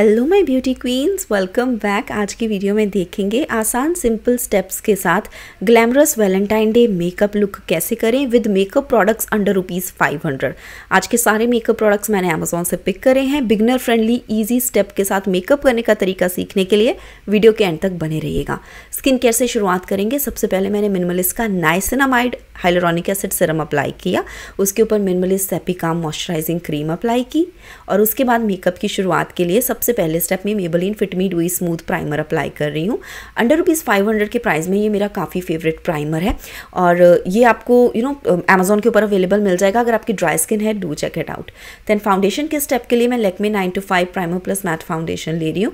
hello my beauty queens welcome back आज की video में देखेंगे आसान सिंपल स्टेप्स के साथ glamorous Valentine Day makeup look कैसे करें with makeup products under rupees five hundred आज के सारे मेकअप प्रोडक्ट्स मैंने अमेजोन से पिक करे हैं बिगनर फ्रेंडली ईजी स्टेप के साथ मेकअप करने का तरीका सीखने के लिए वीडियो के एंड तक बने रहिएगा स्किन केयर से शुरुआत करेंगे सबसे पहले मैंने मिनमलिस का niacinamide hyaluronic acid serum apply किया उसके ऊपर Minimalist Sepicalm moisturizing cream apply की और उसके बाद मेकअप की शुरुआत के लिए सबसे पहले स्टेप में Maybelline Fit Me dewy smooth primer apply कर रही हूँ अंडर रुपीज़ फाइव हंड्रेड के प्राइस में ये मेरा काफ़ी फेवरेट प्राइमर है और ये आपको यू नो अमेजोन के ऊपर अवेलेबल मिल जाएगा अगर आपकी ड्राई स्किन है do check it out then foundation के स्टेप के लिए मैं Lakme nine to five primer plus matte foundation ले रही हूँ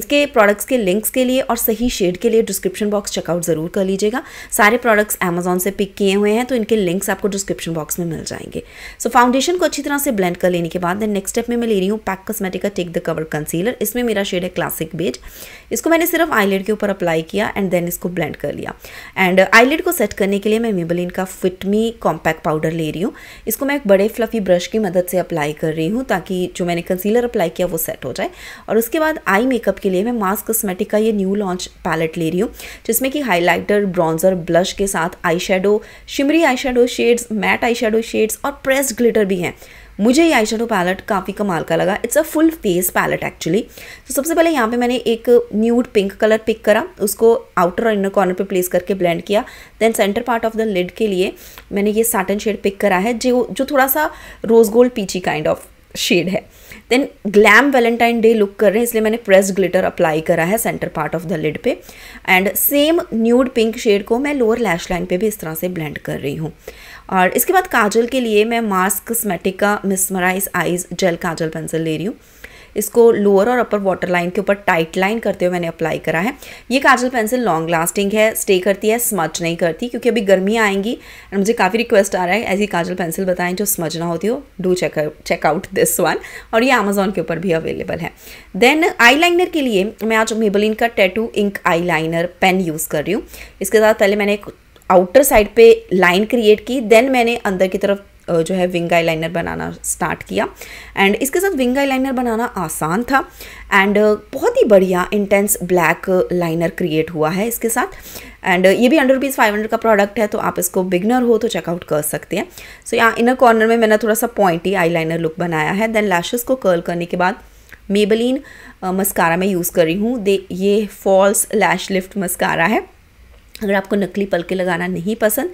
इसके प्रोडक्ट्स के लिंक्स के लिए और सही शेड के लिए डिस्क्रिप्शन बॉक्स चेकआउट ज़रूर कर लीजिएगा सारे प्रोडक्ट्स अमेजोन से पिक किए हुए हुए हैं तो इनके लिंक्स आपको डिस्क्रिप्शन बॉक्स में मिल जाएंगे सो so, फाउंडेशन को अच्छी तरह से ब्लेंड कर लेने के बाद देन नेक्स्ट स्टेप में मैं ले रही हूँ PAC Cosmetica take the cover concealer इसमें मेरा शेड है क्लासिक बेज इसको मैंने सिर्फ आईलेट के ऊपर अप्लाई किया एंड देन इसको ब्लेंड कर लिया एंड आईलेट uh, को सेट करने के लिए मैं मेबलिन का फिटमी कॉम्पैक्ट पाउडर ले रही हूँ इसको मैं एक बड़े फ्लफी ब्रश की मदद से अप्लाई कर रही हूँ ताकि जो मैंने कंसीलर अप्लाई किया वो सेट हो जाए और उसके बाद आई मेकअप के लिए मैं मास्क कॉस्मेटिक का ये न्यू लॉन्च पैलेट ले रही हूँ जिसमें कि हाईलाइटर ब्रॉन्जर ब्लश के साथ eye shadow shimmery eye shadow shades matte eye shadow shades और प्रेस्ड ग्लिटर भी हैं मुझे ये आई शेडो पैलेट काफ़ी कमाल का लगा it's a full face palette actually तो सबसे पहले यहाँ पे मैंने एक न्यूड पिंक कलर पिक करा उसको आउटर और इनर कॉर्नर पे प्लेस करके ब्लेंड किया then centre part of the lid के लिए मैंने ये साटन शेड पिक करा है जो जो थोड़ा सा rose gold peachy kind of shade है then glam Valentine Day look कर रहे हैं इसलिए मैंने प्रेस ग्लिटर अप्लाई करा है centre part of the lid पे and same nude pink shade को मैं लोअर लैश लाइन पे भी इस तरह से ब्लेंड कर रही हूँ और इसके बाद काजल के लिए मैं mask cosmetica mesmerize eyes gel kajal pencil ले रही हूँ इसको लोअर और अपर वाटर लाइन के ऊपर टाइट लाइन करते हुए मैंने अप्लाई करा है ये काजल पेंसिल लॉन्ग लास्टिंग है स्टे करती है स्मच नहीं करती क्योंकि अभी गर्मी आएंगी और मुझे काफ़ी रिक्वेस्ट आ रहा है ऐसी काजल पेंसिल बताएं जो स्मच ना होती हो do check checkout this one और ये अमेजोन के ऊपर भी अवेलेबल है देन आई के लिए मैं आज मेबलिन का tattoo ink eye pen use कर रही हूँ इसके साथ पहले मैंने एक आउटर साइड पे लाइन क्रिएट की देन मैंने अंदर की तरफ जो है विंग आई लाइनर बनाना स्टार्ट किया एंड इसके साथ विंग आई लाइनर बनाना आसान था एंड बहुत ही बढ़िया इंटेंस ब्लैक लाइनर क्रिएट हुआ है इसके साथ एंड ये भी अंडर रुपीज़ फाइव हंड्रेड का प्रोडक्ट है तो आप इसको बिगनर हो तो चेकआउट कर सकते हैं सो so, यहाँ इनर कॉर्नर में मैंने थोड़ा सा पॉइंटी आई लाइनर लुक बनाया है देन लैशेज़ को कर्ल करने के बाद मेबलिन मस्कारा मैं यूज़ कर रही हूँ दे ये फॉल्स लैश लिफ्ट मस्कारा है अगर आपको नकली पलके लगाना नहीं पसंद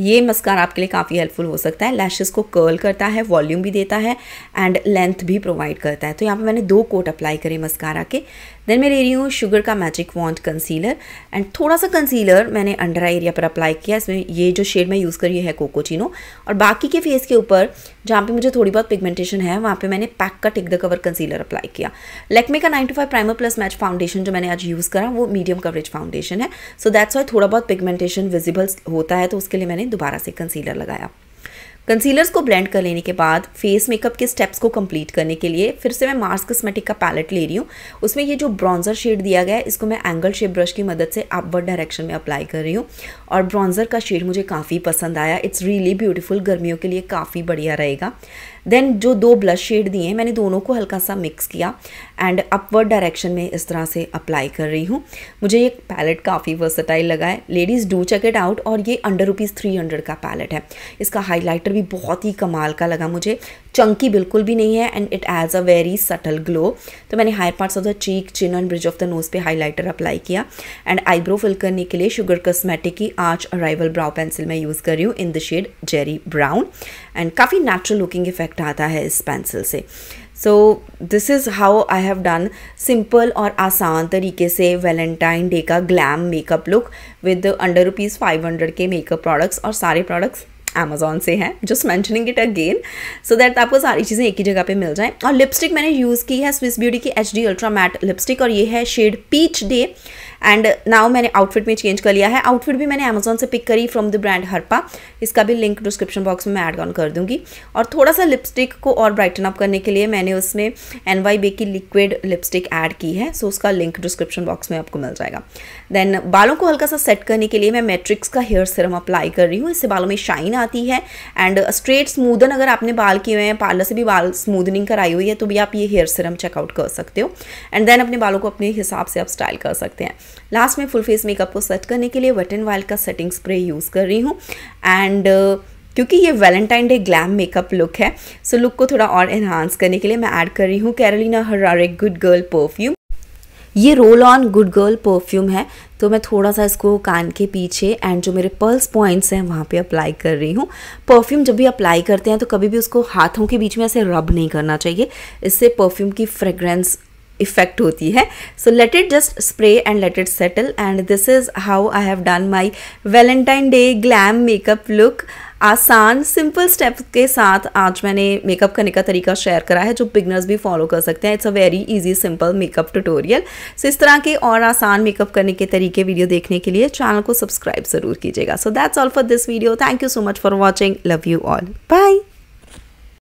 ये मस्कार आपके लिए काफ़ी हेल्पफुल हो सकता है लैशेस को कर्ल करता है वॉल्यूम भी देता है एंड लेंथ भी प्रोवाइड करता है तो यहाँ पे मैंने दो कोट अप्लाई करे मस्कारा के देन मैं ले रही हूँ शुगर का मैजिक वॉन्ट कंसीलर एंड थोड़ा सा कंसीलर मैंने अंडर आई एरिया पर अप्लाई किया इसमें ये जो शेड मैं यूज़ करी है कोकोचिनो और बाकी के फेस के ऊपर जहाँ पे मुझे थोड़ी बहुत पिगमेंटेशन है वहाँ पे मैंने पैक का tick the cover concealer apply किया लेकमे का nine to five primer plus match foundation जो मैंने आज यूज़ करा वो मीडियम कवरेज फाउंडेशन है सो दैट्स वाई थोड़ा बहुत पिगमेंटेशन विजिबल होता है तो उसके लिए मैंने मैंने दोबारा से कंसीलर लगाया कंसीलर्स को ब्लेंड कर लेने के बाद फेस मेकअप के स्टेप्स को कंप्लीट करने के लिए फिर से मैं मार्स कस्मेटिक का पैलेट ले रही हूँ उसमें ये जो ब्रॉन्जर शेड दिया गया है इसको मैं एंगल शेप ब्रश की मदद से अपवर्ड डायरेक्शन में अप्लाई कर रही हूँ और ब्रॉन्जर का शेड मुझे काफ़ी पसंद आया इट्स रियली ब्यूटीफुल गर्मियों के लिए काफ़ी बढ़िया रहेगा देन जो दो ब्लश शेड दिए हैं मैंने दोनों को हल्का सा मिक्स किया एंड अपवर्ड डायरेक्शन में इस तरह से अप्लाई कर रही हूँ मुझे ये पैलेट काफ़ी वर्सटाइल लगा है ladies do check it out और ये अंडर रुपीज़ थ्री हंड्रेड का पैलेट है इसका हाईलाइटर भी बहुत ही कमाल का लगा मुझे चंकी बिल्कुल भी नहीं है and it as a very subtle glow तो मैंने higher parts of the cheek chin and bridge of the nose पे हाइलाइटर अप्लाई किया एंड आईब्रो फिल करने के लिए शुगर कस्मेटिक की आर्च अराइवल ब्राउ पेंसिल मैं यूज़ कर रही हूँ in the shade Jerry brown and काफ़ी नेचुरल लुकिंग इफेक्ट आता है इस पेंसिल से so this is how I have done simple और आसान तरीके से वैलेंटाइन डे का glam makeup look with under rupees five hundred के मेकअप प्रोडक्ट्स और सारे प्रोडक्ट्स अमेजोन से है just mentioning it again so that आपको सारी चीज़ें एक ही जगह पे मिल जाएं और लिपस्टिक मैंने यूज़ की है स्विस ब्यूटी की H D ultra matte lipstick और ये है shade peach day and now मैंने आउटफिट में चेंज कर लिया है आउटफिट भी मैंने अमेजोन से पिक करी फ्रॉम द ब्रांड हरपा इसका भी लिंक डिस्क्रिप्शन बॉक्स में मैं ऐड ऑन कर दूंगी और थोड़ा सा लिपस्टिक को और ब्राइटन अप करने के लिए मैंने उसमें एन वाई बे की लिक्विड लिपस्टिक ऐड की है सो so उसका लिंक डिस्क्रिप्शन बॉक्स में आपको मिल जाएगा देन बालों को हल्का सा सेट करने के लिए मैं मेट्रिक्स का हेयर सिरम अप्लाई कर रही हूँ इससे बालों में शाइन आती है एंड स्ट्रेट स्मूदन अगर आपने बाल किए हुए हैं पार्लर से भी बाल स्मूदनिंग कराई हुई है तो भी आप ये हेयर सिरम चेकआउट कर सकते हो एंड देन अपने बालों को अपने हिसाब से आप स्टाइल कर सकते हैं लास्ट में फुल फेस मेकअप को सेट करने के लिए वट एंड वाइल्ड का सेटिंग स्प्रे यूज़ कर रही हूँ एंड क्योंकि ये Valentine Day glam makeup look है सो लुक को थोड़ा और एनहांस करने के लिए मैं ऐड कर रही हूँ Carolina Herrera good girl perfume ये roll on good girl perfume है तो मैं थोड़ा सा इसको कान के पीछे एंड जो मेरे पल्स पॉइंट्स हैं वहाँ पे अप्लाई कर रही हूँ परफ्यूम जब भी अप्लाई करते हैं तो कभी भी उसको हाथों के बीच में ऐसे रब नहीं करना चाहिए इससे परफ्यूम की फ्रेग्रेंस इफेक्ट होती है so let it just spray and let it settle and this is how I have done my Valentine Day glam makeup look आसान सिंपल स्टेप के साथ आज मैंने मेकअप करने का तरीका शेयर करा है जो बिगनर्स भी फॉलो कर सकते हैं it's a very easy simple makeup tutorial so इस तरह के और आसान मेकअप करने के तरीके वीडियो देखने के लिए चैनल को सब्सक्राइब ज़रूर कीजिएगा so that's all for this video thank you so much for watching love you all bye